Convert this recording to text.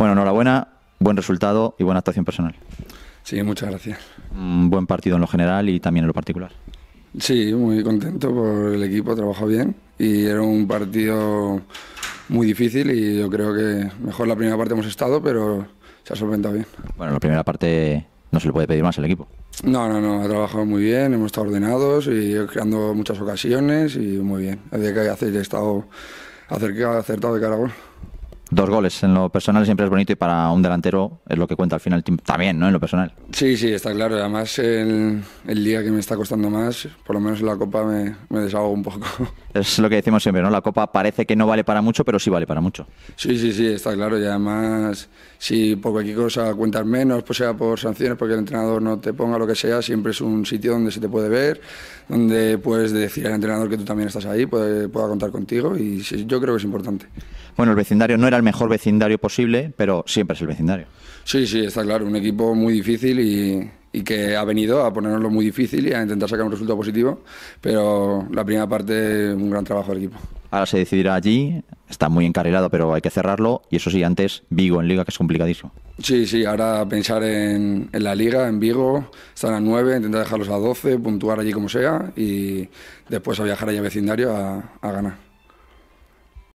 Bueno, enhorabuena, buen resultado y buena actuación personal. Sí, muchas gracias. Un mm, buen partido en lo general y también en lo particular. Sí, muy contento por el equipo, trabajó bien y era un partido muy difícil y yo creo que mejor la primera parte hemos estado, pero se ha solventado bien. Bueno, la primera parte no se le puede pedir más al equipo. No, no, no, ha trabajado muy bien, hemos estado ordenados y creando muchas ocasiones y muy bien. de que ha estado acercado, acertado de cara a gol dos goles en lo personal siempre es bonito y para un delantero es lo que cuenta al final también, ¿no? En lo personal. Sí, sí, está claro. Además, el, el día que me está costando más, por lo menos en la Copa me, me, un poco. Es lo que decimos siempre, ¿no? La Copa parece que no vale para mucho, pero sí vale para mucho. Sí, sí, sí, está claro. Y además, si por cualquier cosa cuentas menos, pues sea por sanciones, porque el entrenador no te ponga lo que sea, siempre es un sitio donde se te puede ver, donde puedes decir al entrenador que tú también estás ahí, puede, pueda contar contigo y yo creo que es importante. Bueno, el vecindario no era el mejor vecindario posible, pero siempre es el vecindario. Sí, sí, está claro. Un equipo muy difícil y, que ha venido a ponernoslo muy difícil y a intentar sacar un resultado positivo, pero la primera parte, un gran trabajo del equipo. Ahora se decidirá allí, está muy encarrilado, pero hay que cerrarlo. Y eso sí, antes Vigo en Liga, que es complicadísimo. Sí, sí, ahora pensar en, la Liga, en Vigo, estar a 9, intentar dejarlos a 12, puntuar allí como sea y después a viajar allá vecindario a ganar.